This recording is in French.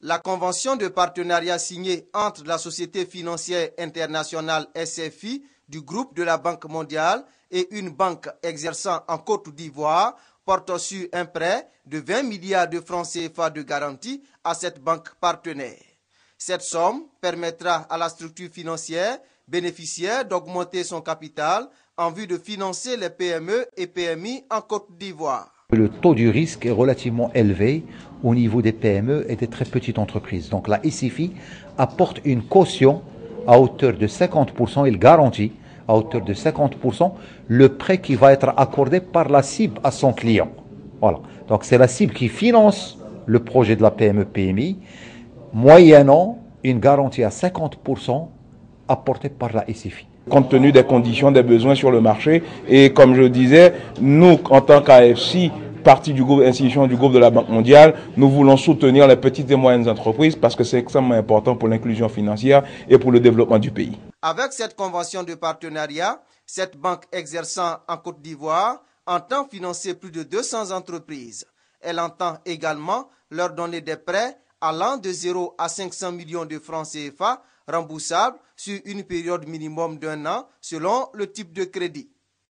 la convention de partenariat signée entre la Société financière internationale SFI du groupe de la Banque mondiale et une banque exerçant en Côte d'Ivoire porte sur un prêt de 20 milliards de francs CFA de garantie à cette banque partenaire. Cette somme permettra à la structure financière bénéficiaire d'augmenter son capital en vue de financer les PME et PMI en Côte d'Ivoire. Le taux du risque est relativement élevé au niveau des PME et des très petites entreprises. Donc la SIFI apporte une caution à hauteur de 50%, il garantit à hauteur de 50% le prêt qui va être accordé par la CIB à son client. Voilà. Donc c'est la cible qui finance le projet de la PME-PMI, moyennant une garantie à 50% apportée par la SIFI compte tenu des conditions, des besoins sur le marché. Et comme je disais, nous, en tant qu'AFC, partie du groupe institution du groupe de la Banque mondiale, nous voulons soutenir les petites et moyennes entreprises parce que c'est extrêmement important pour l'inclusion financière et pour le développement du pays. Avec cette convention de partenariat, cette banque exerçant en Côte d'Ivoire entend financer plus de 200 entreprises. Elle entend également leur donner des prêts allant de 0 à 500 millions de francs CFA remboursables sur une période minimum d'un an selon le type de crédit.